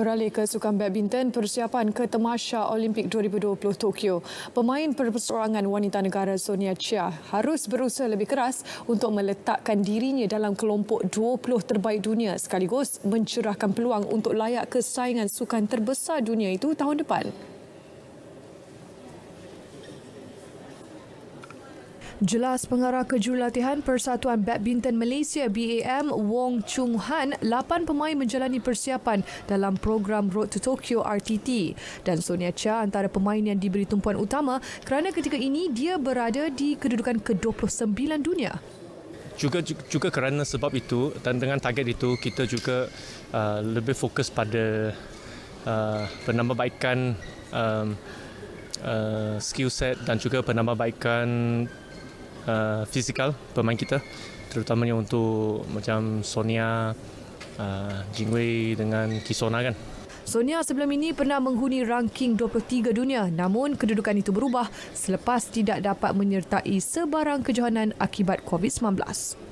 Beralih ke sukan badminton, persiapan ke Temasha Olimpik 2020 Tokyo. Pemain perseorangan wanita negara Sonia Chia harus berusaha lebih keras untuk meletakkan dirinya dalam kelompok 20 terbaik dunia sekaligus mencerahkan peluang untuk layak ke saingan sukan terbesar dunia itu tahun depan. Jelas pengarah kejurulatihan Persatuan Badminton Malaysia BAM Wong Chung Han, lapan pemain menjalani persiapan dalam program Road to Tokyo RTT dan Sonia Chia antara pemain yang diberi tumpuan utama kerana ketika ini dia berada di kedudukan ke-29 dunia. Juga juga kerana sebab itu dan dengan target itu kita juga uh, lebih fokus pada uh, penambahbaikan um, uh, skill set dan juga penambahbaikan uh, fizikal pemain kita terutamanya untuk macam Sonia uh, Jingwei dengan Kisona kan Sonia sebelum ini pernah menghuni ranking 23 dunia namun kedudukan itu berubah selepas tidak dapat menyertai sebarang kejohanan akibat COVID-19.